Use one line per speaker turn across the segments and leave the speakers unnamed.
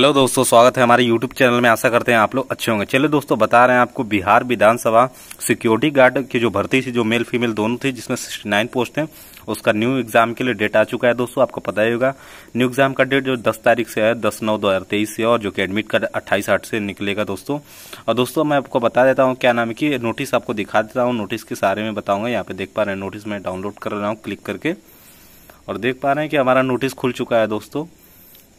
hello दोस्तों स्वागत है हमारे यूट्यूब चैनल में आशा करते हैं आप लोग अच्छे होंगे चलिए दोस्तों बता रहे हैं आपको बिहार विधानसभा सिक्योरिटी गार्ड की जो भर्ती थी जो मेल फीमेल दोनों थी जिसमें सिक्सटी नाइन पोस्ट हैं उसका न्यू एग्जाम के लिए डेट आ चुका है दोस्तों आपको पता ही होगा न्यू एग्जाम का डेट जो दस तारीख से है दस नौ दो से और जो कि एडमिट कार्ड अट्ठाईस आठ से निकलेगा दोस्तों और दोस्तों मैं आपको बता देता हूँ क्या नाम है कि नोटिस आपको दिखा देता हूँ नोटिस के सारे में बताऊंगा यहाँ पे देख पा रहे हैं नोटिस मैं डाउनलोड कर रहा हूँ क्लिक करके और देख पा रहे हैं कि हमारा नोटिस खुल चुका है दोस्तों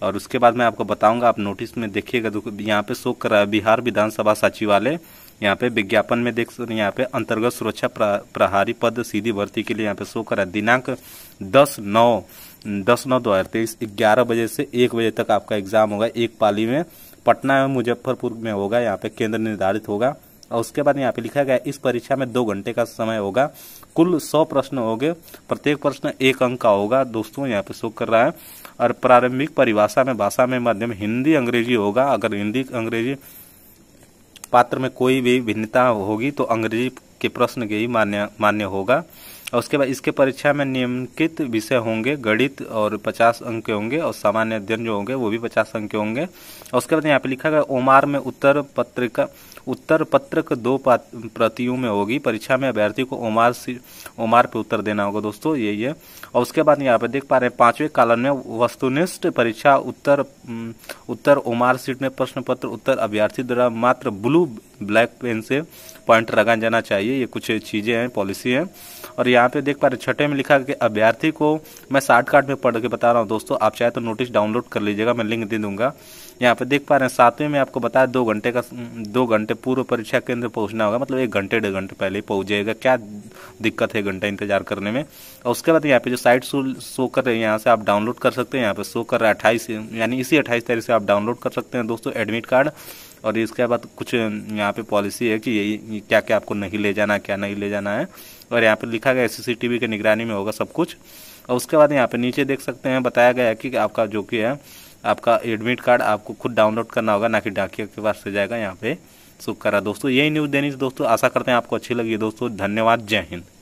और उसके बाद मैं आपको बताऊंगा आप नोटिस में देखिएगा तो यहाँ पे शो कर रहा है बिहार विधानसभा सचिवालय यहाँ पे विज्ञापन में देख सकते यहाँ पे अंतर्गत सुरक्षा प्रहारी पद सीधी भर्ती के लिए यहाँ पे शो करा है दिनांक दस नौ दस नौ दो हज़ार तेईस ग्यारह बजे से एक बजे तक आपका एग्जाम होगा एक पाली में पटना में मुजफ्फरपुर में होगा यहाँ पे केंद्र निर्धारित होगा और उसके बाद यहाँ पे लिखा गया इस परीक्षा में दो घंटे का समय होगा कुल सौ प्रश्न होंगे प्रत्येक प्रश्न एक अंक का होगा दोस्तों यहाँ पे शो कर रहा है और प्रारंभिक परिभाषा में भाषा में माध्यम हिंदी अंग्रेजी होगा अगर हिंदी अंग्रेजी पात्र में कोई भी भिन्नता होगी तो अंग्रेजी के प्रश्न के ही मान्य मान्य होगा और उसके बाद इसके परीक्षा में निम्नलिखित विषय होंगे गणित और पचास अंक के होंगे और सामान्य अध्ययन जो होंगे वो भी पचास अंक के होंगे और उसके बाद यहाँ पे लिखा गया ओमार में उत्तर पत्रिका उत्तर पत्र का दो प्रतियों में होगी परीक्षा में अभ्यर्थी को ओमार ओमार पे उत्तर देना होगा दोस्तों यही है और उसके बाद यहाँ पे देख पा रहे हैं पांचवें कालन में वस्तुनिष्ठ परीक्षा उत्तर उत्तर ओमार सीट में प्रश्न पत्र उत्तर अभ्यर्थी द्वारा मात्र ब्लू ब्लैक पेन से पॉइंट लगाया जाना चाहिए ये कुछ चीज़ें हैं पॉलिसी हैं और यहाँ पे देख पा रहे छठे में लिखा कि अभ्यर्थी को मैं शार्ट कार्ड में पढ़ के बता रहा हूँ दोस्तों आप चाहे तो नोटिस डाउनलोड कर लीजिएगा मैं लिंक दे दूंगा यहाँ पे देख पा रहे हैं सातवें में आपको बताया दो घंटे का दो घंटे पूर्व परीक्षा केंद्र पहुँचना होगा मतलब एक घंटे डेढ़ घंटे पहले पहुँच जाएगा क्या दिक्कत है घंटा इंतजार करने में और उसके बाद यहाँ पे जो साइट शो शो कर रहे हैं यहाँ से आप डाउनलोड कर सकते हैं यहाँ पे शो कर रहा है अट्ठाईस यानी इसी अट्ठाईस तारीख से आप डाउनलोड कर सकते हैं दोस्तों एडमिट कार्ड और इसके बाद कुछ यहाँ पे पॉलिसी है कि यही क्या क्या आपको नहीं ले जाना क्या नहीं ले जाना है और यहाँ पे लिखा गया सीसीटीवी सी के निगरानी में होगा सब कुछ और उसके बाद यहाँ पे नीचे देख सकते हैं बताया गया है कि आपका जो कि है आपका एडमिट कार्ड आपको खुद डाउनलोड करना होगा ना कि डाकिया के पास से जाएगा यहाँ पे उत्सुक करा दोस्तों यही न्यूज़ देनी थी दोस्तों आशा करते हैं आपको अच्छी लगी दोस्तों धन्यवाद जय हिंद